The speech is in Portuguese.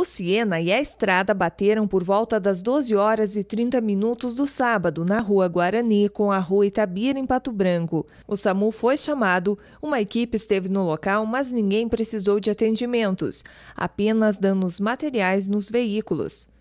O Siena e a estrada bateram por volta das 12 horas e 30 minutos do sábado na Rua Guarani com a Rua Itabira em Pato Branco. O SAMU foi chamado, uma equipe esteve no local, mas ninguém precisou de atendimentos, apenas danos materiais nos veículos.